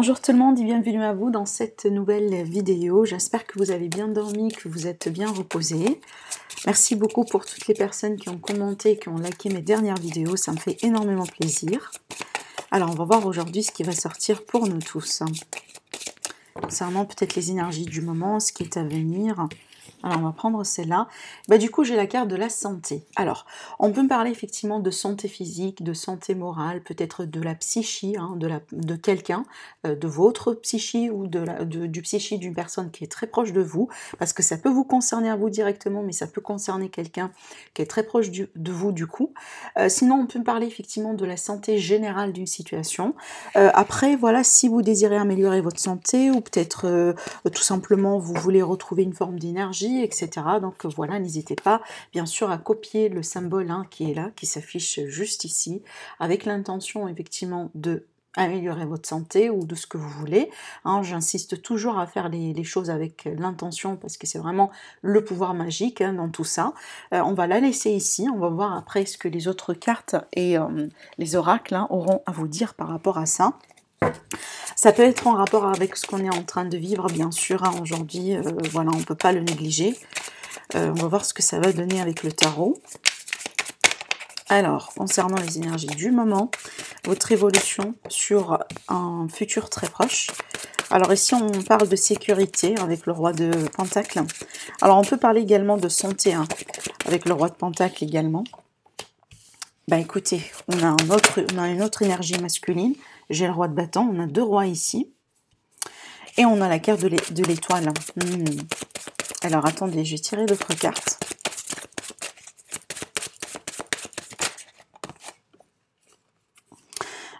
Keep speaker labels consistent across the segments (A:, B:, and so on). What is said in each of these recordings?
A: Bonjour tout le monde et bienvenue à vous dans cette nouvelle vidéo. J'espère que vous avez bien dormi, que vous êtes bien reposé. Merci beaucoup pour toutes les personnes qui ont commenté, qui ont liké mes dernières vidéos. Ça me fait énormément plaisir. Alors, on va voir aujourd'hui ce qui va sortir pour nous tous. Concernant peut-être les énergies du moment, ce qui est à venir, alors, on va prendre celle-là. Bah, du coup, j'ai la carte de la santé. Alors, on peut me parler effectivement de santé physique, de santé morale, peut-être de la psychie, hein, de, de quelqu'un, euh, de votre psychie ou de, la, du psychie d'une personne qui est très proche de vous, parce que ça peut vous concerner à vous directement, mais ça peut concerner quelqu'un qui est très proche de vous du coup. Euh, sinon, on peut me parler effectivement de la santé générale d'une situation. Euh, après, voilà, si vous désirez améliorer votre santé ou peut-être tout simplement vous voulez retrouver une forme d'énergie, etc. Donc voilà, n'hésitez pas bien sûr à copier le symbole hein, qui est là, qui s'affiche juste ici, avec l'intention effectivement de améliorer votre santé ou de ce que vous voulez. Hein, j'insiste toujours à faire les, choses avec l'intention parce que c'est vraiment le pouvoir magique hein, dans tout ça. Euh, on va la laisser ici, on va voir après ce que les autres cartes et euh, les oracles auront à vous dire par rapport à ça. Ça peut être en rapport avec ce qu'on est en train de vivre, bien sûr, hein, aujourd'hui. Euh, voilà, on ne peut pas le négliger. Euh, on va voir ce que ça va donner avec le tarot. Alors, concernant les énergies du moment, votre évolution sur un futur très proche. Alors ici, on parle de sécurité avec le roi de Pentacle. Alors, on peut parler également de santé hein, avec le roi de Pentacle également. Bah écoutez, on a, autre, on a une autre énergie masculine. J'ai le roi de bâton, on a deux rois ici. Et on a la carte de l'étoile. Hmm. Alors attendez, je vais tirer d'autres cartes.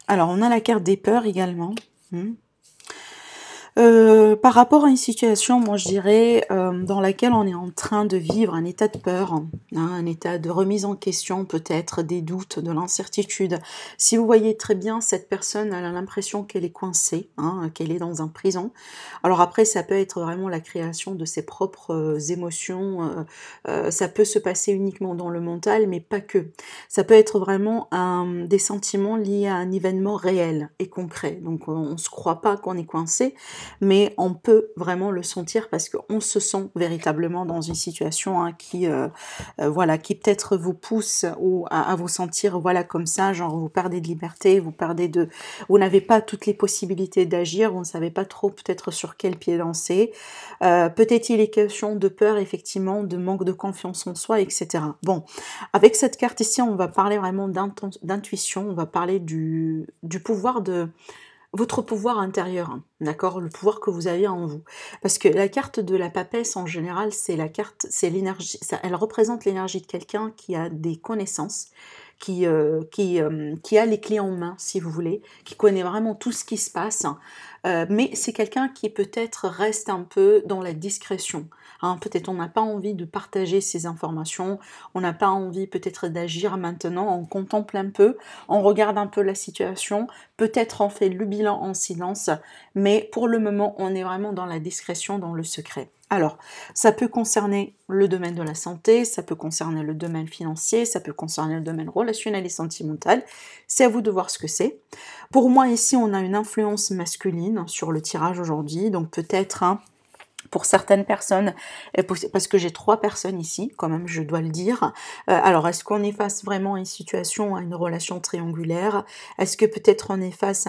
A: Alors on a la carte des peurs également. Hmm. Euh, par rapport à une situation, moi je dirais, euh, dans laquelle on est en train de vivre un état de peur, hein, un état de remise en question peut-être, des doutes, de l'incertitude. Si vous voyez très bien, cette personne elle a l'impression qu'elle est coincée, hein, qu'elle est dans un prison. Alors après, ça peut être vraiment la création de ses propres euh, émotions, ça peut se passer uniquement dans le mental, mais pas que. Ça peut être vraiment des sentiments liés à un événement réel et concret. Donc on ne se croit pas qu'on est coincé mais on peut vraiment le sentir parce qu'on se sent véritablement dans une situation hein, qui, euh, euh, voilà, qui peut-être vous pousse ou à, vous sentir, voilà, comme ça, genre vous perdez de liberté, vous perdez de, vous n'avez pas toutes les possibilités d'agir, vous ne savez pas trop peut-être sur quel pied danser. Euh, peut-être il est question de peur, effectivement, de manque de confiance en soi, etc. Bon, avec cette carte ici, on va parler vraiment d'intuition, on va parler du pouvoir de votre pouvoir intérieur, hein, d'accord, le pouvoir que vous avez en vous. Parce que la carte de la papesse en général, c'est la carte, c'est l'énergie, elle représente l'énergie de quelqu'un qui a des connaissances, qui, euh, qui, euh, qui, a les clés en main, si vous voulez, qui connaît vraiment tout ce qui se passe, hein. Euh, mais c'est quelqu'un qui peut-être reste un peu dans la discrétion. Hein. peut-être on n'a pas envie de partager ces informations, on n'a pas envie peut-être d'agir maintenant, on contemple un peu, on regarde un peu la situation, peut-être on fait le bilan en silence, mais pour le moment on est vraiment dans la discrétion, dans le secret. Alors, ça peut concerner le domaine de la santé, ça peut concerner le domaine financier, ça peut concerner le domaine relationnel et sentimental. C'est à vous de voir ce que c'est. Pour moi, ici, on a une influence masculine sur le tirage aujourd'hui. Donc peut-être hein, pour certaines personnes, parce que j'ai trois personnes ici, quand même, je dois le dire. Euh, alors, est-ce qu'on est face vraiment à une situation, à une relation triangulaire Est-ce que peut-être on est face,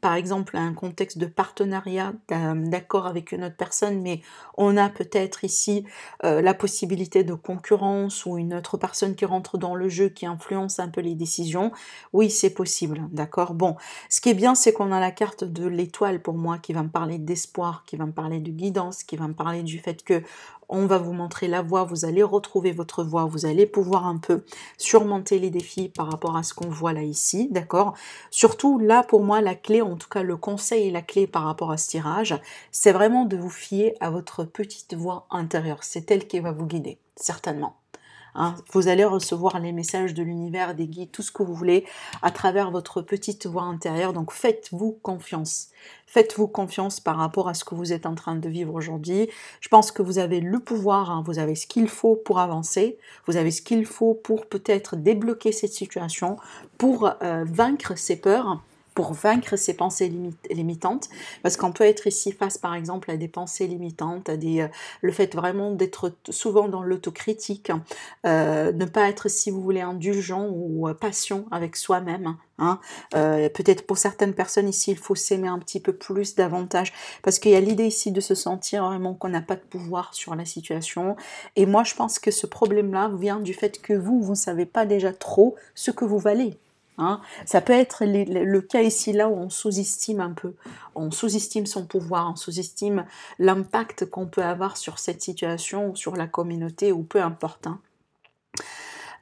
A: par exemple, à un contexte de partenariat, d'accord avec une autre personne, mais on a peut-être ici euh, la possibilité de concurrence ou une autre personne qui rentre dans le jeu, qui influence un peu les décisions Oui, c'est possible, d'accord Bon, ce qui est bien, c'est qu'on a la carte de l'étoile pour moi qui va me parler d'espoir, qui va me parler de guidance, qui va me parler du fait que on va vous montrer la voie, vous allez retrouver votre voix, vous allez pouvoir un peu surmonter les défis par rapport à ce qu'on voit là ici, d'accord Surtout là pour moi la clé, en tout cas le conseil et la clé par rapport à ce tirage, c'est vraiment de vous fier à votre petite voix intérieure, c'est elle qui va vous guider, certainement. Hein. Vous allez recevoir les messages de l'univers, des guides, tout ce que vous voulez, à travers votre petite voix intérieure. Donc faites-vous confiance. Faites-vous confiance par rapport à ce que vous êtes en train de vivre aujourd'hui. Je pense que vous avez le pouvoir, hein. vous avez ce qu'il faut pour avancer, vous avez ce qu'il faut pour peut-être débloquer cette situation, pour euh, vaincre ces peurs pour vaincre ces pensées limitantes, parce qu'on peut être ici face par exemple à des pensées limitantes, à des, euh, le fait vraiment d'être souvent dans l'autocritique, euh, ne pas être si vous voulez indulgent ou euh, patient avec soi-même. Hein. Peut-être pour certaines personnes ici, il faut s'aimer un petit peu plus davantage, parce qu'il y a l'idée ici de se sentir vraiment qu'on n'a pas de pouvoir sur la situation. Et moi, je pense que ce problème-là vient du fait que vous, vous ne savez pas déjà trop ce que vous valez. Hein. Ça peut être le cas ici là où on sous-estime un peu, on sous-estime son pouvoir, on sous-estime l'impact qu'on peut avoir sur cette situation, ou sur la communauté ou peu importe. Hein.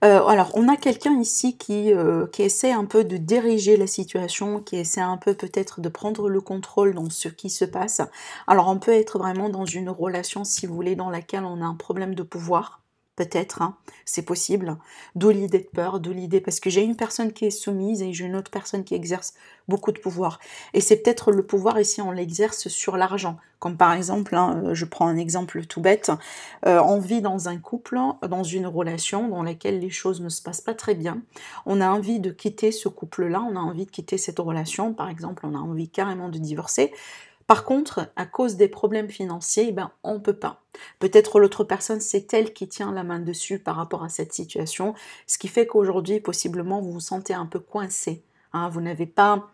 A: Euh, alors, on a quelqu'un ici qui, euh, qui, essaie un peu de diriger la situation, qui essaie un peu peut-être de prendre le contrôle dans ce qui se passe. Alors, on peut être vraiment dans une relation, si vous voulez, dans laquelle on a un problème de pouvoir peut-être, hein, c'est possible, d'où l'idée de peur, d'où l'idée, parce que j'ai une personne qui est soumise et j'ai une autre personne qui exerce beaucoup de pouvoir. Et c'est peut-être le pouvoir ici, on l'exerce sur l'argent. Comme par exemple, hein, euh, je prends un exemple tout bête, euh, on vit dans un couple, dans une relation dans laquelle les choses ne se passent pas très bien. On a envie de quitter ce couple-là, on a envie de quitter cette relation, par exemple, on a envie carrément de divorcer. Par contre, à cause des problèmes financiers, eh ben, on ne peut pas. Peut-être l'autre personne, c'est elle qui tient la main dessus par rapport à cette situation, ce qui fait qu'aujourd'hui, possiblement, vous vous sentez un peu coincé. Hein. vous n'avez pas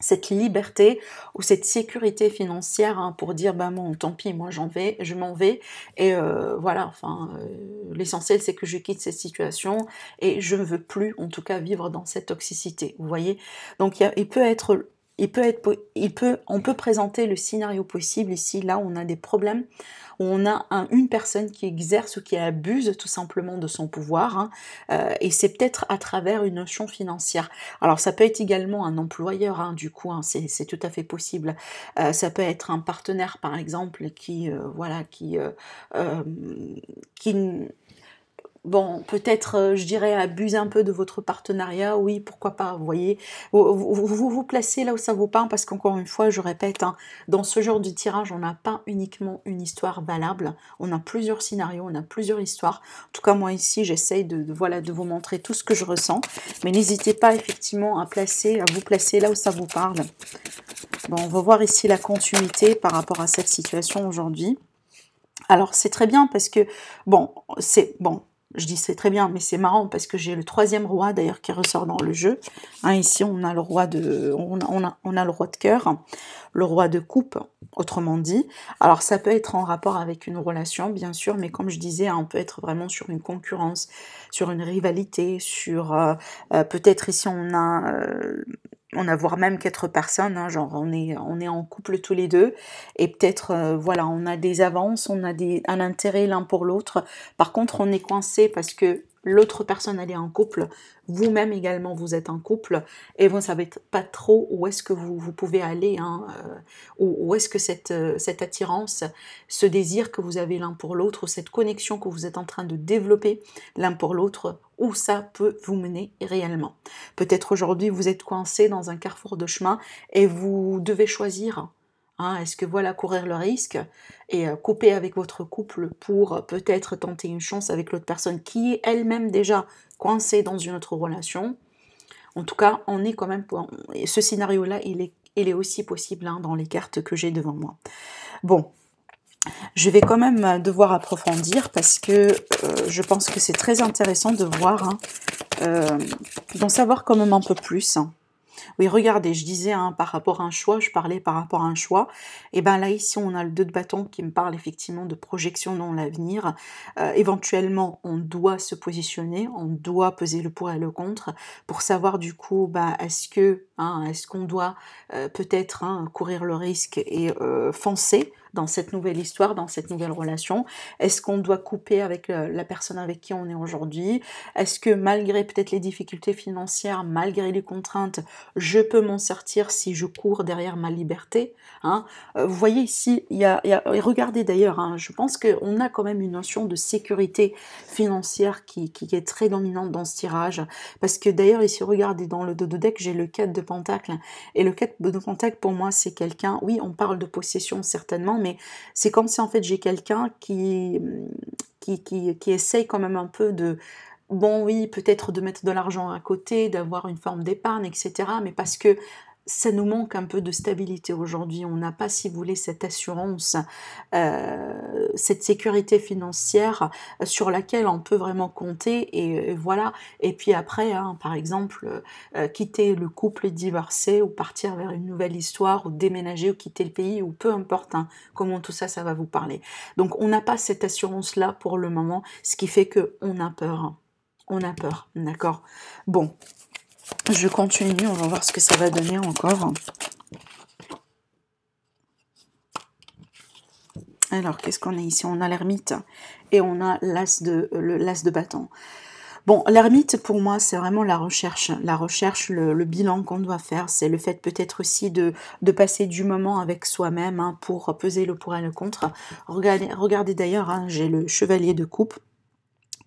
A: cette liberté ou cette sécurité financière hein, pour dire bah bon tant pis moi j'en vais je m'en vais et euh, voilà enfin euh, l'essentiel c'est que je quitte cette situation et je ne veux plus en tout cas vivre dans cette toxicité vous voyez donc il peut être peut être, il peut, on peut présenter le scénario possible ici, là, on a des problèmes, où on a une personne qui exerce ou qui abuse tout simplement de son pouvoir, hein, euh, et c'est peut-être à travers une notion financière. Alors ça peut être également un employeur, hein, du coup, hein, c'est tout à fait possible. Euh, ça peut être un partenaire, par exemple, qui, euh, voilà, qui, qui Bon, peut-être, euh, je dirais, abuse un peu de votre partenariat. Oui, pourquoi pas, vous voyez. Vous vous, placez là où ça vous parle, parce qu'encore une fois, je répète, hein, dans ce genre de tirage, on n'a pas uniquement une histoire valable. On a plusieurs scénarios, on a plusieurs histoires. En tout cas, moi ici, j'essaye de, voilà, de vous montrer tout ce que je ressens. Mais n'hésitez pas, effectivement, à, placer, à vous placer là où ça vous parle. Bon, on va voir ici la continuité par rapport à cette situation aujourd'hui. Alors c'est très bien parce que bon, c'est bon, je dis c'est très bien, mais c'est marrant parce que j'ai le troisième roi d'ailleurs qui ressort dans le jeu. Hein, ici, on a le roi de, on a, on, a, le roi de cœur, le roi de coupe, autrement dit. Alors ça peut être en rapport avec une relation, bien sûr, mais comme je disais, hein, on peut être vraiment sur une concurrence, sur une rivalité, sur euh, euh, peut-être ici on a euh, on a voire même quatre personnes, hein, genre on est, on est en couple tous les deux, et peut-être, euh, voilà, on a des avances, on a des, un intérêt l'un pour l'autre. Par contre, on est coincé parce que l'autre personne allait en couple, vous-même également vous êtes en couple et vous ne savez pas trop où est-ce que vous, pouvez aller, hein, euh, où, est-ce que cette, euh, cette attirance, ce désir que vous avez l'un pour l'autre, cette connexion que vous êtes en train de développer l'un pour l'autre, où ça peut vous mener réellement. Peut-être aujourd'hui vous êtes coincé dans un carrefour de chemin et vous devez choisir Hein, est-ce que voilà courir le risque et euh, couper avec votre couple pour euh, peut-être tenter une chance avec l'autre personne qui est elle-même déjà coincée dans une autre relation En tout cas, on est quand même. ce scénario-là, il est, aussi possible hein, dans les cartes que j'ai devant moi. Bon, je vais quand même euh, devoir approfondir parce que je pense que c'est très intéressant de voir, hein, d'en savoir quand même un peu plus. Oui, regardez, je disais hein, par rapport à un choix, je parlais par rapport à un choix. Et eh bien là, ici, on a le 2 de bâton qui me parle effectivement de projection dans l'avenir. Euh, éventuellement, on doit se positionner, on doit peser le pour et le contre pour savoir du coup, bah, est-ce que, hein, est-ce qu'on doit euh, peut-être hein, courir le risque et euh, foncer dans cette nouvelle histoire, dans cette nouvelle relation Est-ce qu'on doit couper avec euh, la personne avec qui on est aujourd'hui Est-ce que malgré peut-être les difficultés financières, malgré les contraintes, je peux m'en sortir si je cours derrière ma liberté hein euh, Vous voyez ici, il y a, regardez d'ailleurs, hein, je pense qu'on a quand même une notion de sécurité financière qui, est très dominante dans ce tirage. Parce que d'ailleurs, ici, regardez, dans le deck, j'ai le 4 de Pentacle. Et le 4 de Pentacle, pour moi, c'est quelqu'un, oui, on parle de possession certainement, mais c'est comme si en fait j'ai quelqu'un mmh, qui, qui, qui, essaye quand même un peu de, bon oui, peut-être de mettre de l'argent à côté, d'avoir une forme d'épargne, etc. Mais parce que ça nous manque un peu de stabilité aujourd'hui. On n'a pas, si vous voulez, cette assurance, euh, cette sécurité financière sur laquelle on peut vraiment compter. Et, voilà. Et puis après, hein, par exemple, euh, quitter le couple, divorcer ou partir vers une nouvelle histoire ou déménager ou quitter le pays ou peu importe hein, comment tout ça, ça va vous parler. Donc on n'a pas cette assurance-là pour le moment, ce qui fait qu'on a peur. Hein. On a peur, d'accord Bon, je continue, on va voir ce que ça va donner encore. Alors, qu'est-ce qu'on a ici On a l'ermite et on a l'as de, de bâton. Bon, l'ermite, pour moi, c'est vraiment la recherche. La recherche, le, bilan qu'on doit faire, c'est le fait peut-être aussi de, passer du moment avec soi-même hein, pour peser le pour et le contre. Regardez, regardez d'ailleurs, hein, j'ai le chevalier de coupe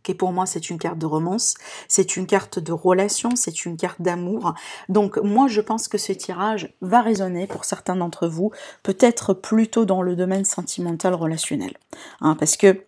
A: qui pour moi c'est une carte de romance, c'est une carte de relation, c'est une carte d'amour. Donc moi je pense que ce tirage va résonner pour certains d'entre vous, peut-être plutôt dans le domaine sentimental relationnel. Hein, parce que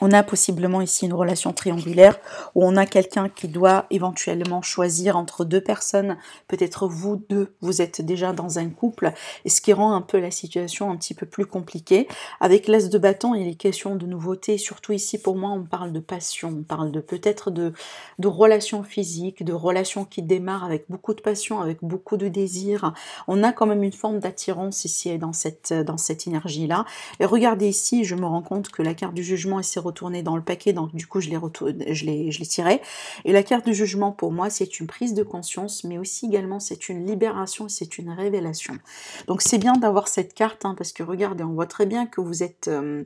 A: on a possiblement ici une relation triangulaire où on a quelqu'un qui doit éventuellement choisir entre deux personnes. Peut-être vous deux, vous êtes déjà dans un couple, et ce qui rend un peu la situation un petit peu plus compliquée. Avec l'as de bâton, il est question de nouveautés. Surtout ici, pour moi, on parle de passion, on parle de peut-être de, de relations physiques, de relations qui démarrent avec beaucoup de passion, avec beaucoup de désir. On a quand même une forme d'attirance ici et dans cette, dans cette énergie-là. Et regardez ici, je me rends compte que la carte du jugement est retourner dans le paquet, donc du coup je l'ai, je je les tiré. Et la carte du jugement pour moi c'est une prise de conscience, mais aussi également c'est une libération c'est une révélation. Donc c'est bien d'avoir cette carte, hein, parce que regardez, on voit très bien que vous êtes... Euh,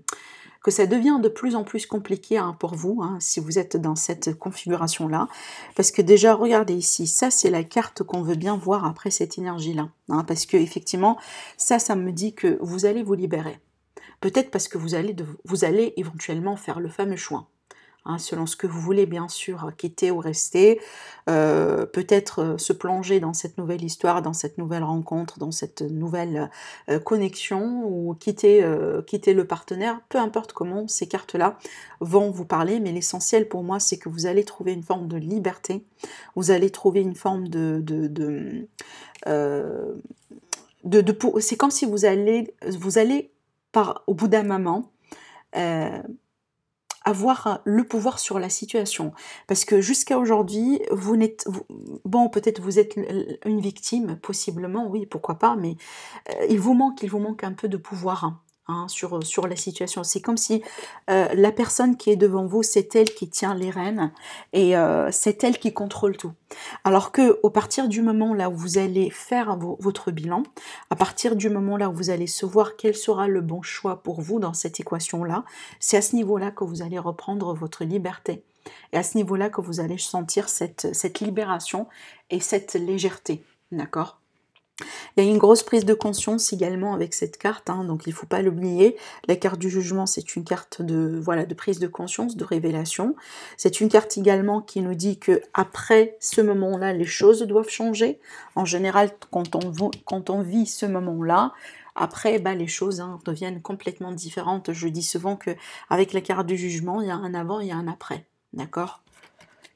A: que ça devient de plus en plus compliqué hein, pour vous, hein, si vous êtes dans cette configuration-là. Parce que déjà, regardez ici, ça c'est la carte qu'on veut bien voir après cette énergie-là. parce que effectivement, ça, ça me dit que vous allez vous libérer. Peut-être parce que vous allez, vous allez éventuellement faire le fameux choix. Hein, selon ce que vous voulez bien sûr, euh, quitter ou rester, euh, peut-être euh, se plonger dans cette nouvelle histoire, dans cette nouvelle rencontre, dans cette nouvelle connexion, ou quitter, quitter le partenaire, peu importe comment, ces cartes-là vont vous parler, mais l'essentiel pour moi, c'est que vous allez trouver une forme de liberté, vous allez trouver une forme de... de, de, de c'est comme si vous allez, vous allez par, au bout d'un moment, euh, avoir le pouvoir sur la situation. Parce que jusqu'à aujourd'hui, vous n'êtes... Bon, peut-être vous êtes une victime, possiblement, oui, pourquoi pas, mais euh, il vous manque, il vous manque un peu de pouvoir. Hein, euh, sur, la situation. C'est comme si euh, la personne qui est devant vous, c'est elle qui tient les rênes et euh, c'est elle qui contrôle tout. Alors que au partir du moment là où vous allez faire votre bilan, à partir du moment là où vous allez se voir quel sera le bon choix pour vous dans cette équation-là, c'est à ce niveau-là que vous allez reprendre votre liberté. Et à ce niveau-là que vous allez sentir cette libération et cette légèreté. D'accord il y a une grosse prise de conscience également avec cette carte, hein, donc il ne faut pas l'oublier. La carte du jugement, c'est une carte de, voilà, de prise de conscience, de révélation. C'est une carte également qui nous dit que après ce moment-là, les choses doivent changer. En général, quand on, vit ce moment-là, après, bah, les choses hein, deviennent complètement différentes. Je dis souvent qu'avec la carte du jugement, il y a un avant, il y a un après. D'accord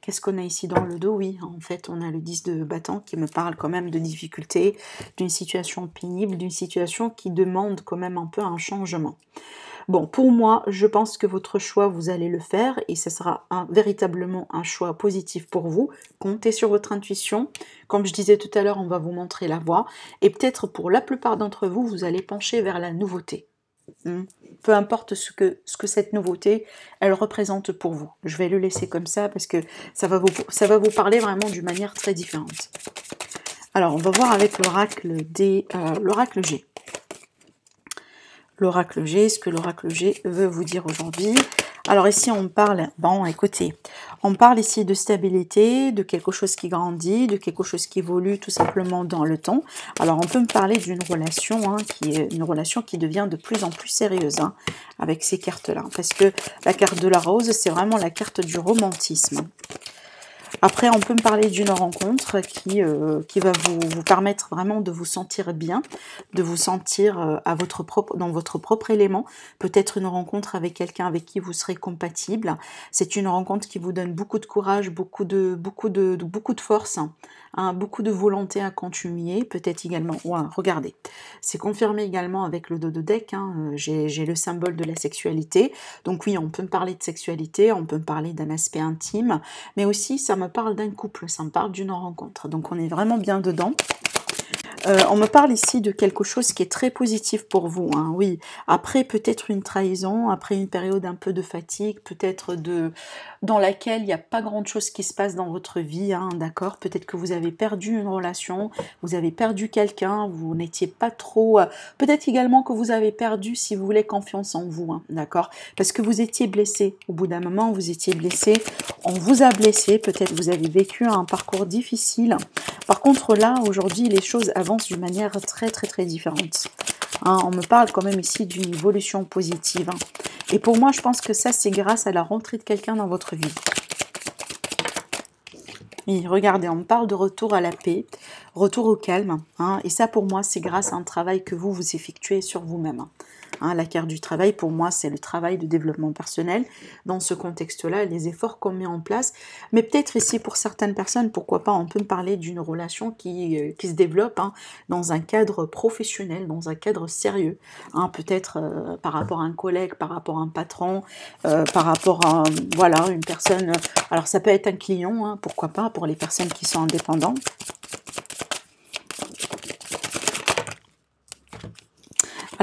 A: Qu'est-ce qu'on a ici dans le dos Oui, en fait, on a le 10 de battant qui me parle quand même de difficultés, d'une situation pénible, d'une situation qui demande quand même un peu un changement. Bon, pour moi, je pense que votre choix, vous allez le faire et ce sera véritablement un choix positif pour vous. Comptez sur votre intuition. Comme je disais tout à l'heure, on va vous montrer la voie. Et peut-être pour la plupart d'entre vous, vous allez pencher vers la nouveauté. Hein. peu importe ce que, ce que cette nouveauté, elle représente pour vous. Je vais le laisser comme ça parce que ça va vous, ça va vous parler vraiment d'une manière très différente. Alors, on va voir avec l'oracle des euh, l'oracle G. L'oracle G, ce que l'oracle G veut vous dire aujourd'hui. Alors ici, on parle, bon, écoutez, on parle ici de stabilité, de quelque chose qui grandit, de quelque chose qui évolue tout simplement dans le temps. Alors on peut me parler d'une relation, hein, qui est une relation qui devient de plus en plus sérieuse hein, avec ces cartes-là. Parce que la carte de la rose, c'est vraiment la carte du romantisme. Après, on peut me parler d'une rencontre qui, euh, qui va vous, vous, permettre vraiment de vous sentir bien, de vous sentir euh, à votre propre, dans votre propre élément. Peut-être une rencontre avec quelqu'un avec qui vous serez compatible. C'est une rencontre qui vous donne beaucoup de courage, beaucoup de, beaucoup de, beaucoup de force, un hein, beaucoup de volonté à continuer. Peut-être également, regardez, c'est confirmé également avec le dos de deck. J'ai le symbole de la sexualité. Donc oui, on peut me parler de sexualité, on peut me parler d'un aspect intime, mais aussi ça parle d'un couple, ça me parle d'une rencontre. Donc on est vraiment bien dedans. Euh, on me parle ici de quelque chose qui est très positif pour vous, hein, oui. Après peut-être une trahison, après une période un peu de fatigue, peut-être de dans laquelle il n'y a pas grand-chose qui se passe dans votre vie, hein, d'accord Peut-être que vous avez perdu une relation, vous avez perdu quelqu'un, vous n'étiez pas trop... Euh, peut-être également que vous avez perdu, si vous voulez, confiance en vous, hein, d'accord Parce que vous étiez blessé. Au bout d'un moment, vous étiez blessé, on vous a blessé, peut-être vous avez vécu un parcours difficile. Par contre, là, aujourd'hui, les choses avancent d'une manière très très très différente. Hein, on me parle quand même ici d'une évolution positive. Hein. Et pour moi, je pense que ça, c'est grâce à la rentrée de quelqu'un dans votre vie. Oui, regardez, on me parle de retour à la paix, retour au calme. Hein. et ça, pour moi, c'est grâce à un travail que vous, vous effectuez sur vous-même. Hein, la carte du travail, pour moi, c'est le travail de développement personnel. Dans ce contexte-là, les efforts qu'on met en place. Mais peut-être ici, pour certaines personnes, pourquoi pas, on peut me parler d'une relation qui, euh, se développe hein, dans un cadre professionnel, dans un cadre sérieux. Hein, peut-être euh, par rapport à un collègue, par rapport à un patron, euh, par rapport à voilà, une personne. Alors, ça peut être un client, pourquoi pas, pour les personnes qui sont indépendantes.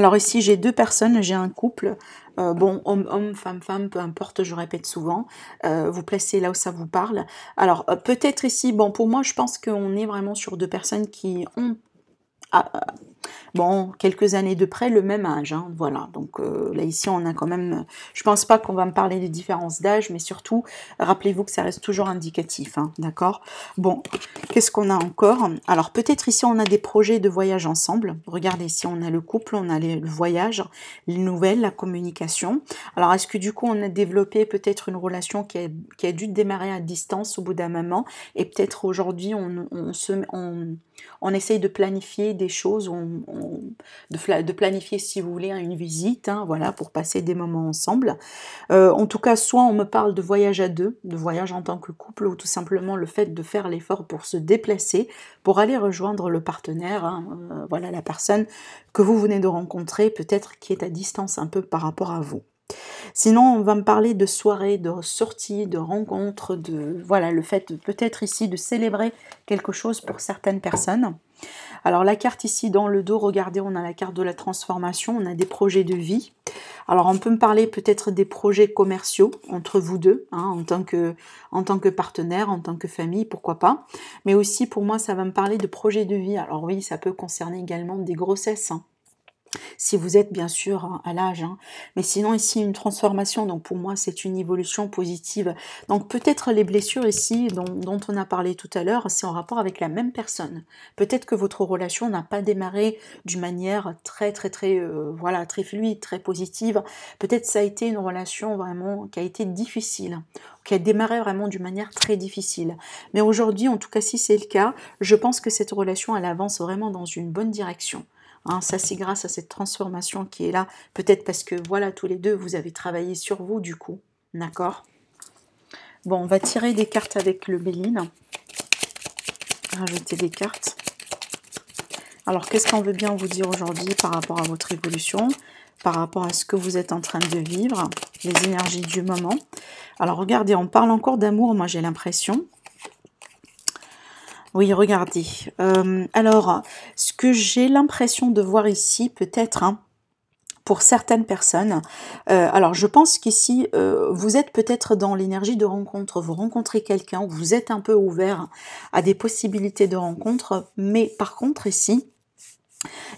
A: Alors ici, j'ai deux personnes, j'ai un couple. Euh, bon, homme, homme, femme, femme, peu importe, je répète souvent. Euh, vous placez là où ça vous parle. Alors euh, peut-être ici, bon, pour moi, je pense qu'on est vraiment sur deux personnes qui ont ah, Bon, quelques années de près, le même âge. Hein, voilà, donc euh, là ici, on a quand même... Je pense pas qu'on va me parler des différences d'âge, mais surtout, rappelez-vous que ça reste toujours indicatif, hein, d'accord Bon, qu'est-ce qu'on a encore Alors peut-être ici, on a des projets de voyage ensemble. Regardez, ici, on a le couple, on a le voyage, les nouvelles, la communication. Alors est-ce que du coup, on a développé peut-être une relation qui a, dû démarrer à distance au bout d'un moment et peut-être aujourd'hui, on, on, se... On, on essaye de planifier des choses, de, planifier, si vous voulez, hein, une visite, hein, voilà, pour passer des moments ensemble. Euh, en tout cas, soit on me parle de voyage à deux, de voyage en tant que couple, ou tout simplement le fait de faire l'effort pour se déplacer, pour aller rejoindre le partenaire, hein, euh, voilà, la personne que vous venez de rencontrer, peut-être qui est à distance un peu par rapport à vous. Sinon, on va me parler de soirée, de sortie, de rencontre, de voilà le fait peut-être ici de célébrer quelque chose pour certaines personnes. Alors la carte ici dans le dos, regardez, on a la carte de la transformation, on a des projets de vie. Alors on peut me parler peut-être des projets commerciaux entre vous deux, hein, en, tant que, en tant que partenaire, en tant que famille, pourquoi pas. Mais aussi pour moi, ça va me parler de projets de vie. Alors oui, ça peut concerner également des grossesses. Hein si vous êtes bien sûr hein, à l'âge. Hein. Mais sinon ici une transformation, donc pour moi c'est une évolution positive. Donc peut-être les blessures ici dont, on a parlé tout à l'heure, c'est en rapport avec la même personne. Peut-être que votre relation n'a pas démarré d'une manière très très très euh, voilà très fluide, très positive. Peut-être ça a été une relation vraiment qui a été difficile, qui a démarré vraiment d'une manière très difficile. Mais aujourd'hui, en tout cas si c'est le cas, je pense que cette relation elle avance vraiment dans une bonne direction. Hein, ça, c'est grâce à cette transformation qui est là. Peut-être parce que, voilà, tous les deux, vous avez travaillé sur vous, du coup. D'accord Bon, on va tirer des cartes avec le béline, Rajouter des cartes. Alors, qu'est-ce qu'on veut bien vous dire aujourd'hui par rapport à votre évolution par rapport à ce que vous êtes en train de vivre, les énergies du moment. Alors regardez, on parle encore d'amour, moi j'ai l'impression. Oui, regardez. Euh, alors, ce que j'ai l'impression de voir ici, peut-être, hein, pour certaines personnes. Euh, alors je pense qu'ici, euh, vous êtes peut-être dans l'énergie de rencontre, vous rencontrez quelqu'un, vous êtes un peu ouvert à des possibilités de rencontre, mais par contre ici,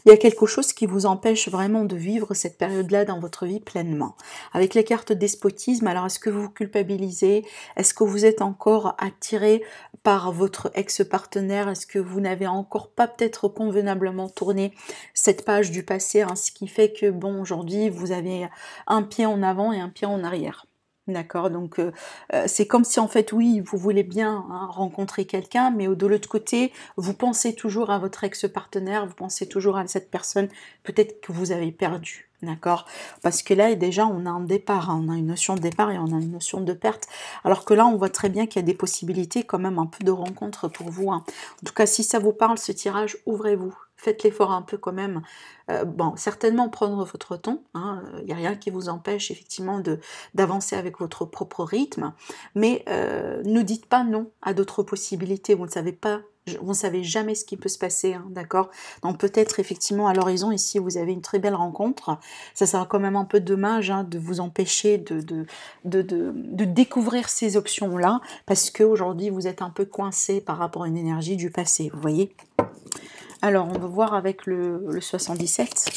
A: il y a quelque chose qui vous empêche vraiment de vivre cette période-là dans votre vie pleinement. Avec les cartes despotisme, alors est-ce que vous vous culpabilisez Est-ce que vous êtes encore attiré par votre ex-partenaire Est-ce que vous n'avez encore pas peut-être convenablement tourné cette page du passé hein, Ce qui fait que, bon, aujourd'hui, vous avez un pied en avant et un pied en arrière. D'accord, donc euh, euh, c'est comme si en fait, oui, vous voulez bien hein, rencontrer quelqu'un, mais de l'autre côté, vous pensez toujours à votre ex-partenaire, vous pensez toujours à cette personne peut-être que vous avez perdu, D'accord Parce que là, déjà, on a un départ, hein, on a une notion de départ et on a une notion de perte. Alors que là, on voit très bien qu'il y a des possibilités quand même un peu de rencontre pour vous. Hein. En tout cas, si ça vous parle, ce tirage, ouvrez-vous faites l'effort un peu quand même. Euh, bon, certainement prendre votre ton, hein, il n'y a rien qui vous empêche effectivement d'avancer avec votre propre rythme, mais euh, ne dites pas non à d'autres possibilités, vous ne savez pas. Vous ne savez jamais ce qui peut se passer, hein, d'accord Donc peut-être effectivement à l'horizon ici vous avez une très belle rencontre. Ça sera quand même un peu dommage hein, de vous empêcher de, de, de découvrir ces options-là, parce qu'aujourd'hui vous êtes un peu coincé par rapport à une énergie du passé, vous voyez alors, on va voir avec le, le 77.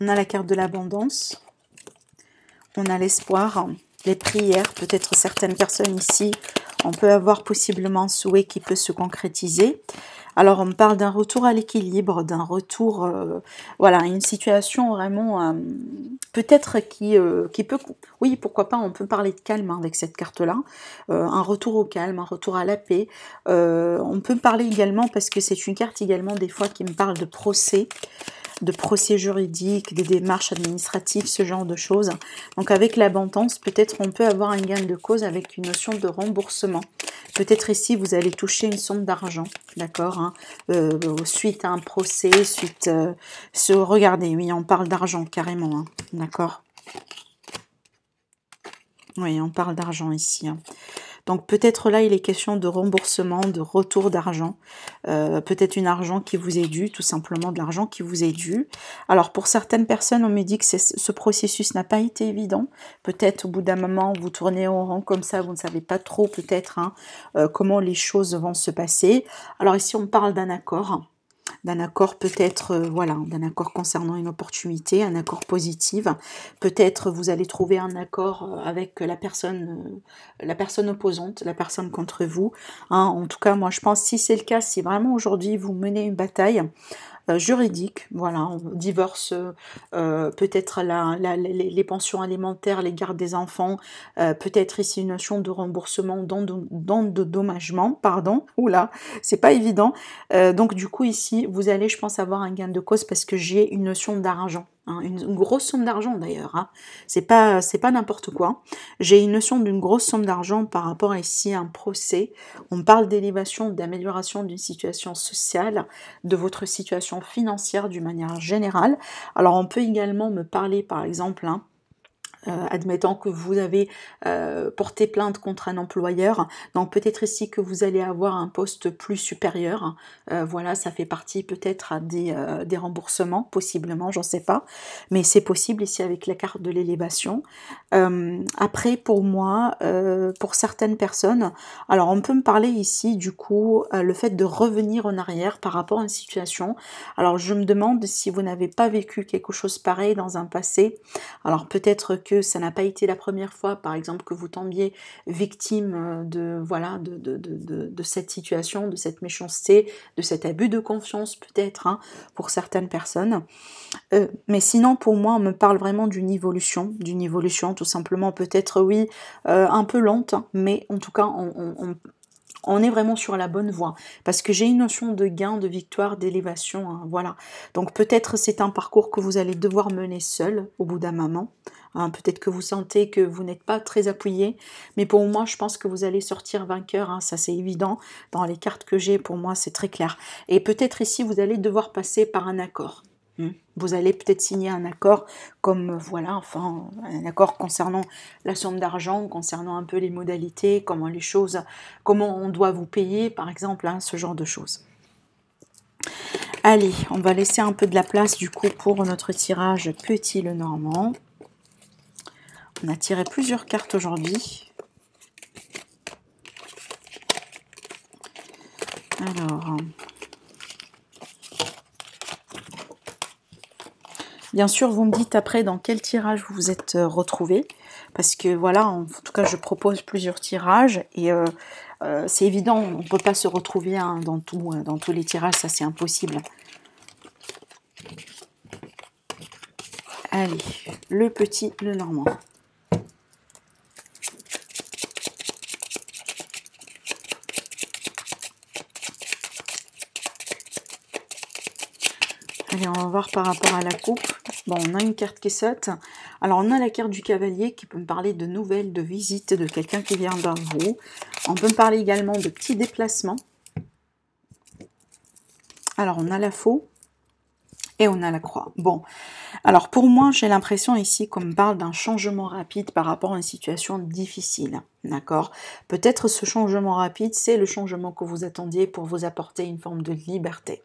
A: On a la carte de l'abondance. On a l'espoir, les prières. Peut-être certaines personnes ici, on peut avoir possiblement un souhait qui peut se concrétiser. Alors on me parle d'un retour à l'équilibre, d'un retour, euh, voilà, une situation vraiment euh, peut-être qui, euh, peut, oui, pourquoi pas, on peut parler de calme avec cette carte-là, un retour au calme, un retour à la paix. on peut parler également parce que c'est une carte également des fois qui me parle de procès de procès juridiques, des démarches administratives, ce genre de choses. Donc avec l'abondance, peut-être on peut avoir un gain de cause avec une notion de remboursement. Peut-être ici, vous allez toucher une somme d'argent, d'accord hein, euh, Suite à un procès, suite... Euh, regardez, oui, on parle d'argent carrément, hein, d'accord Oui, on parle d'argent ici. Hein. Donc peut-être là, il est question de remboursement, de retour d'argent. Euh, peut-être une argent qui vous est due, tout simplement de l'argent qui vous est dû. Alors pour certaines personnes, on me dit que ce processus n'a pas été évident. Peut-être au bout d'un moment, vous tournez en rond comme ça, vous ne savez pas trop peut-être hein, euh, comment les choses vont se passer. Alors ici, on parle d'un accord d'un accord peut-être, euh, voilà, d'un accord concernant une opportunité, un accord positif. Peut-être vous allez trouver un accord euh, avec la personne, euh, la personne opposante, la personne contre vous. Hein. en tout cas, moi je pense si c'est le cas, si vraiment aujourd'hui vous menez une bataille, euh, juridique, voilà, on divorce, euh, peut-être la, les, pensions alimentaires, les gardes des enfants, euh, peut-être ici une notion de remboursement, d'endommagement, pardon, oula, c'est pas évident. donc du coup ici, vous allez, je pense, avoir un gain de cause parce que j'ai une notion d'argent Hein, une, grosse somme d'argent d'ailleurs. Hein. C'est pas, c'est pas n'importe quoi. J'ai une notion d'une grosse somme d'argent par rapport à, ici un procès. On parle d'élévation, d'amélioration d'une situation sociale, de votre situation financière d'une manière générale. Alors on peut également me parler par exemple hein, euh, admettant que vous avez euh, porté plainte contre un employeur. Donc peut-être ici que vous allez avoir un poste plus supérieur. Euh, voilà, ça fait partie peut-être des, des, remboursements, possiblement, j'en sais pas. Mais c'est possible ici avec la carte de l'élévation. après, pour moi, pour certaines personnes, alors on peut me parler ici du coup le fait de revenir en arrière par rapport à une situation. Alors je me demande si vous n'avez pas vécu quelque chose pareil dans un passé. Alors peut-être que ça n'a pas été la première fois, par exemple, que vous tombiez victime euh, de, voilà, de, cette situation, de cette méchanceté, de cet abus de confiance peut-être hein, pour certaines personnes. Euh, mais sinon, pour moi, on me parle vraiment d'une évolution, d'une évolution tout simplement, peut-être oui, euh, un peu lente, mais en tout cas, on, est vraiment sur la bonne voie. Parce que j'ai une notion de gain, de victoire, d'élévation. Hein, voilà. Donc peut-être c'est un parcours que vous allez devoir mener seul au bout d'un moment. Hein, peut-être que vous sentez que vous n'êtes pas très appuyé, mais pour moi, je pense que vous allez sortir vainqueur, hein, ça c'est évident. Dans les cartes que j'ai, pour moi, c'est très clair. Et peut-être ici, vous allez devoir passer par un accord. Hmm. Vous allez peut-être signer un accord comme, voilà, enfin, un accord concernant la somme d'argent, concernant un peu les modalités, comment les choses, comment on doit vous payer, par exemple, hein, ce genre de choses. Allez, on va laisser un peu de la place du coup pour notre tirage Petit le Normand. On a tiré plusieurs cartes aujourd'hui. Alors... Bien sûr, vous me dites après dans quel tirage vous vous êtes euh, retrouvé. Parce que voilà, en, tout cas, je propose plusieurs tirages. Et euh, euh, c'est évident, on ne peut pas se retrouver hein, dans, dans tous les tirages, ça c'est impossible. Allez, le petit, le normand. on va voir par rapport à la coupe. Bon, on a une carte qui saute. Alors, on a la carte du cavalier qui peut me parler de nouvelles, de visites, de quelqu'un qui vient d'un vous. On peut me parler également de petits déplacements. Alors, on a la faux et on a la croix. Bon, alors pour moi, j'ai l'impression ici qu'on me parle d'un changement rapide par rapport à une situation difficile. D'accord Peut-être ce changement rapide, c'est le changement que vous attendiez pour vous apporter une forme de liberté.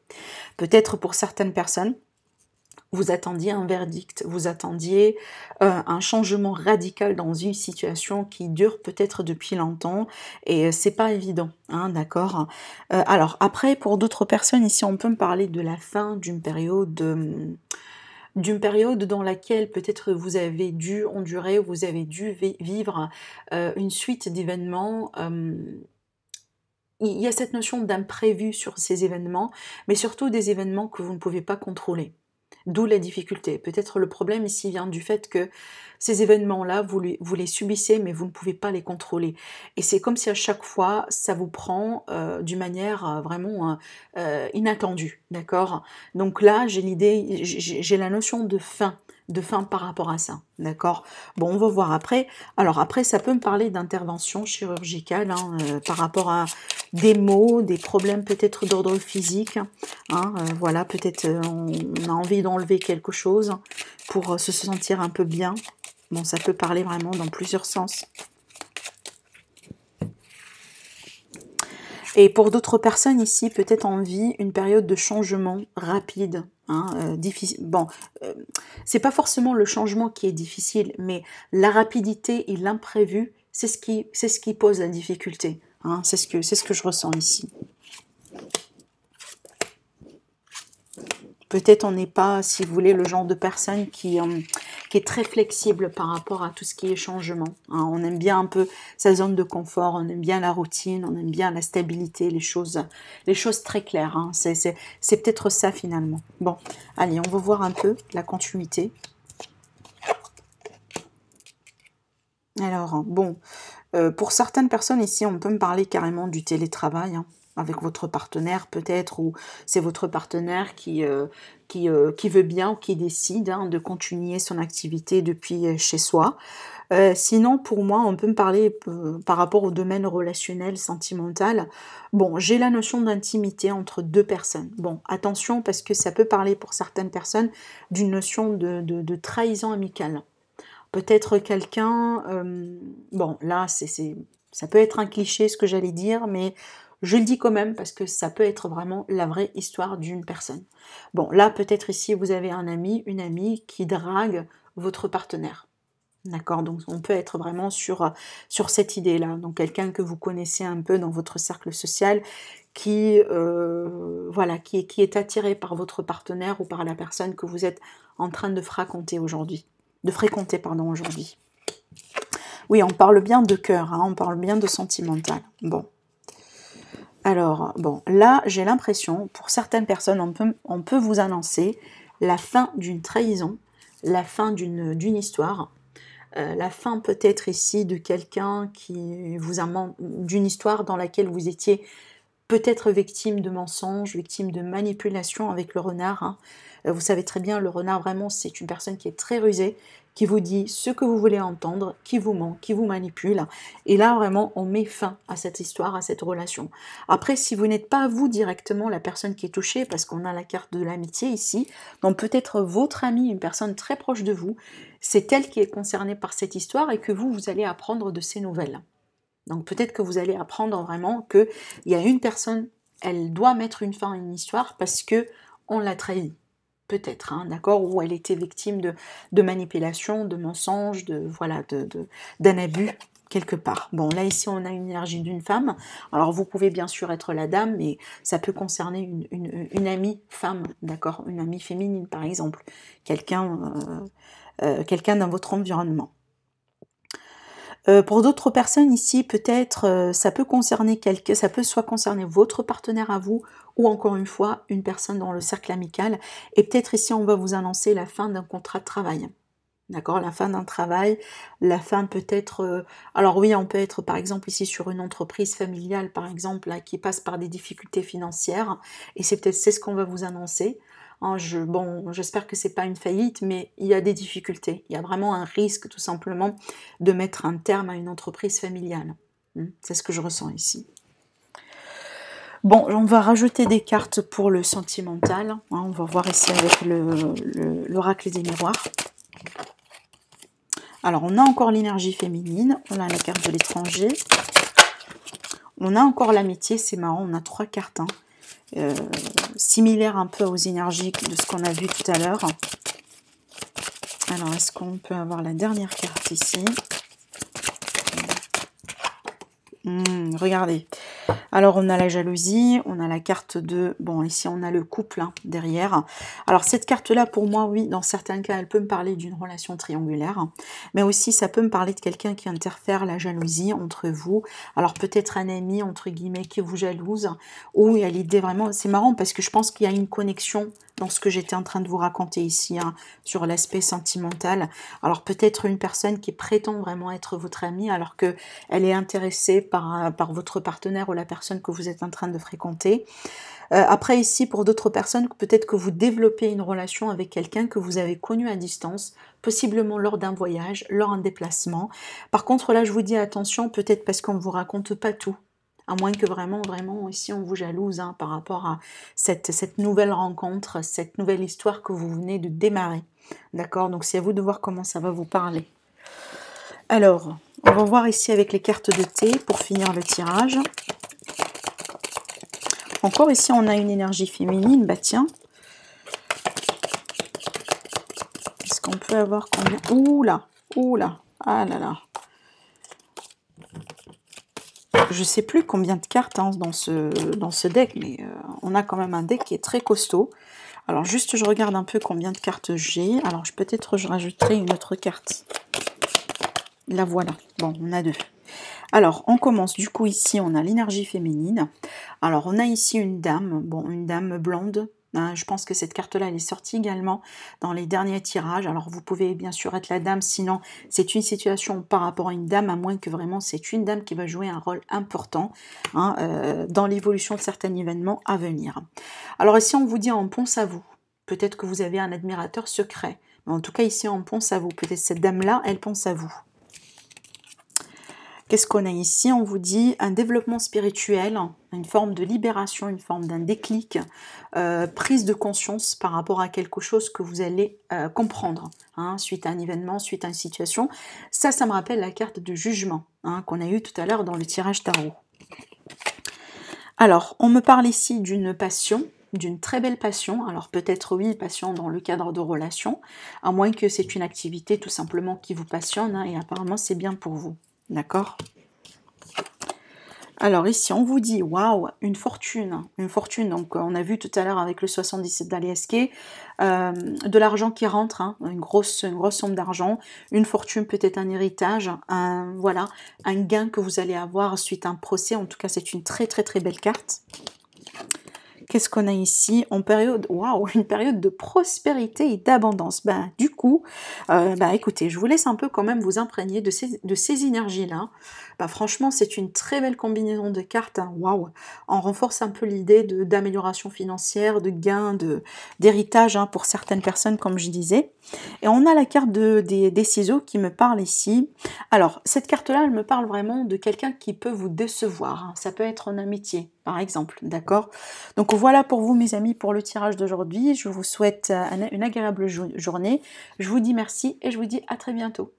A: Peut-être pour certaines personnes, vous attendiez un verdict, vous attendiez euh, un changement radical dans une situation qui dure peut-être depuis longtemps et c'est pas évident, hein, d'accord euh, Alors après, pour d'autres personnes ici, on peut me parler de la fin d'une période. Euh, d'une période dans laquelle peut-être vous avez dû endurer, vous avez dû vivre euh, une suite d'événements. Euh, il y a cette notion d'imprévu sur ces événements, mais surtout des événements que vous ne pouvez pas contrôler. D'où la difficulté. Peut-être le problème ici vient du fait que ces événements-là, vous, les subissez, mais vous ne pouvez pas les contrôler. Et c'est comme si à chaque fois, ça vous prend euh, d'une manière euh, vraiment euh, inattendue. D'accord Donc là, j'ai l'idée, j'ai la notion de fin de fin par rapport à ça. D'accord Bon, on va voir après. Alors après, ça peut me parler d'intervention chirurgicale hein, euh, par rapport à des maux, des problèmes peut-être d'ordre physique. Hein, euh, voilà, peut-être euh, on a envie d'enlever quelque chose pour se sentir un peu bien. Bon, ça peut parler vraiment dans plusieurs sens. Et pour d'autres personnes ici, peut-être en vie, une période de changement rapide. Hein, euh, difficile. Bon, euh, c'est pas forcément le changement qui est difficile, mais la rapidité et l'imprévu, c'est ce qui, c'est ce qui pose la difficulté. Hein. c'est ce que, c'est ce que je ressens ici peut-être on n'est pas, si vous voulez, le genre de personne qui, euh, qui est très flexible par rapport à tout ce qui est changement. Hein. On aime bien un peu sa zone de confort, on aime bien la routine, on aime bien la stabilité, les choses, les choses très claires. Hein. C'est peut-être ça finalement. Bon, allez, on va voir un peu la continuité. Alors, bon, euh, pour certaines personnes ici, on peut me parler carrément du télétravail. Hein avec votre partenaire peut-être, ou c'est votre partenaire qui, euh, qui, euh, qui, veut bien ou qui décide hein, de continuer son activité depuis euh, chez soi. sinon, pour moi, on peut me parler par rapport au domaine relationnel, sentimental. Bon, j'ai la notion d'intimité entre deux personnes. Bon, attention parce que ça peut parler pour certaines personnes d'une notion de, trahison amicale. Peut-être quelqu'un, bon, là, c'est, ça peut être un cliché ce que j'allais dire, mais je le dis quand même parce que ça peut être vraiment la vraie histoire d'une personne. Bon, là, peut-être ici, vous avez un ami, une amie qui drague votre partenaire. D'accord Donc on peut être vraiment sur, euh, sur cette idée-là. Donc quelqu'un que vous connaissez un peu dans votre cercle social qui, euh, voilà, qui, est, qui est attiré par votre partenaire ou par la personne que vous êtes en train de fréquenter aujourd'hui. De fréquenter, pardon, aujourd'hui. Oui, on parle bien de cœur, hein, on parle bien de sentimental. Bon. Alors, bon, là, j'ai l'impression, pour certaines personnes, on peut, on peut vous annoncer la fin d'une trahison, la fin d'une histoire, euh, la fin peut-être ici de quelqu'un qui vous a d'une histoire dans laquelle vous étiez peut être victime de mensonges, victime de manipulations avec le renard. Hein. Euh, vous savez très bien, le renard, vraiment, c'est une personne qui est très rusée, qui vous dit ce que vous voulez entendre, qui vous ment, qui vous manipule. Et là, vraiment, on met fin à cette histoire, à cette relation. Après, si vous n'êtes pas vous directement la personne qui est touchée, parce qu'on a la carte de l'amitié ici, donc peut-être votre amie, une personne très proche de vous, c'est elle qui est concernée par cette histoire et que vous, vous allez apprendre de ses nouvelles. Donc peut-être que vous allez apprendre vraiment qu'il y a une personne, elle doit mettre une fin à une histoire parce que on l'a trahie. Peut-être, hein, d'accord, ou elle était victime de, de manipulation, de mensonges, de voilà, de, d'un abus quelque part. Bon, là ici on a une énergie d'une femme. Alors vous pouvez bien sûr être la dame, mais ça peut concerner une, amie femme, d'accord, une amie féminine par exemple, quelqu'un, euh, euh, quelqu'un dans votre environnement. Euh, pour d'autres personnes ici, peut-être euh, ça peut concerner quelqu'un, ça peut soit concerner votre partenaire à vous ou encore une fois une personne dans le cercle amical. Et peut-être ici on va vous annoncer la fin d'un contrat de travail. D'accord La fin d'un travail, la fin peut-être... Euh, alors oui, on peut être par exemple ici sur une entreprise familiale, par exemple, qui passe par des difficultés financières, et c'est peut-être c'est ce qu'on va vous annoncer. Bon, j'espère que c'est pas une faillite, mais il y a des difficultés. Il y a vraiment un risque, tout simplement, de mettre un terme à une entreprise familiale. Hmm, c'est ce que je ressens ici. Bon, on va rajouter des cartes pour le sentimental. Hein, on va voir ici avec l'oracle des miroirs. Alors, on a encore l'énergie féminine. On a la carte de l'étranger. On a encore l'amitié. C'est marrant, on a trois cartes. Hein. Euh, similaire un peu aux énergies de ce qu'on a vu tout à l'heure. Alors, est-ce qu'on peut avoir la dernière carte ici Hmm, regardez. Alors on a la jalousie, on a la carte de... Bon, ici on a le couple hein, derrière. Alors cette carte-là, pour moi, oui, dans certains cas, elle peut me parler d'une relation triangulaire. Mais aussi, ça peut me parler de quelqu'un qui interfère la jalousie entre vous. Alors peut-être un ami, entre guillemets, qui vous jalouse. Ou il y a l'idée vraiment... C'est marrant parce que je pense qu'il y a une connexion ce que j'étais en train de vous raconter ici hein, sur l'aspect sentimental. Alors peut-être une personne qui prétend vraiment être votre amie alors que elle est intéressée par, euh, votre partenaire ou la personne que vous êtes en train de fréquenter. Euh, après ici, pour d'autres personnes, peut-être que vous développez une relation avec quelqu'un que vous avez connu à distance, possiblement lors d'un voyage, lors d'un déplacement. Par contre, là, je vous dis attention, peut-être parce qu'on ne vous raconte pas tout à moins que vraiment, vraiment, ici on vous jalouse hein, par rapport à cette, cette nouvelle rencontre, cette nouvelle histoire que vous venez de démarrer. D'accord Donc c'est à vous de voir comment ça va vous parler. Alors, on va voir ici avec les cartes de thé pour finir le tirage. Encore ici, on a une énergie féminine. Bah tiens. Est-ce qu'on peut avoir combien Ouh là Ouh là Ah là là je sais plus combien de cartes hein, dans, ce, dans ce deck, mais euh, on a quand même un deck qui est très costaud. Alors juste je regarde un peu combien de cartes j'ai. Alors peut-être je rajouterai une autre carte. La voilà. Bon, on a deux. Alors, on commence du coup ici, on a l'énergie féminine. Alors, on a ici une dame, bon, une dame blonde, Hein, je pense que cette carte-là, elle est sortie également dans les derniers tirages. Alors vous pouvez bien sûr être la dame, sinon c'est une situation par rapport à une dame, à moins que vraiment c'est une dame qui va jouer un rôle important hein, euh, dans l'évolution de certains événements à venir. Alors ici on vous dit on pense à vous. Peut-être que vous avez un admirateur secret. Mais en tout cas ici on pense à vous. Peut-être cette dame-là, elle pense à vous. Qu'est-ce qu'on a ici On vous dit un développement spirituel, une forme de libération, une forme d'un déclic, euh, prise de conscience par rapport à quelque chose que vous allez euh, comprendre hein, suite à un événement, suite à une situation. Ça, ça me rappelle la carte de jugement hein, qu'on a eue tout à l'heure dans le tirage tarot. Alors, on me parle ici d'une passion, d'une très belle passion. Alors peut-être oui, passion dans le cadre de relations, à moins que c'est une activité tout simplement qui vous passionne hein, et apparemment c'est bien pour vous. D'accord alors ici, on vous dit, waouh, une fortune, une fortune. Donc euh, on a vu tout à l'heure avec le 77 d'Aliasqué, euh, de l'argent qui rentre, hein, une, grosse, somme d'argent, une fortune, peut-être un héritage, un, voilà, un gain que vous allez avoir suite à un procès. En tout cas, c'est une très très très belle carte. Qu'est-ce qu'on a ici En période, waouh, une période de prospérité et d'abondance. Ben, du coup, euh, ben, écoutez, je vous laisse un peu quand même vous imprégner de de ces énergies-là franchement, c'est une très belle combinaison de cartes. Hein. Waouh On renforce un peu l'idée d'amélioration financière, de gain, d'héritage hein, pour certaines personnes, comme je disais. Et on a la carte des, ciseaux qui me parle ici. Alors, cette carte-là, elle me parle vraiment de quelqu'un qui peut vous décevoir. Hein. Ça peut être en amitié, par exemple, d'accord Donc voilà pour vous mes amis pour le tirage d'aujourd'hui. Je vous souhaite euh, une agréable journée. Je vous dis merci et je vous dis à très bientôt.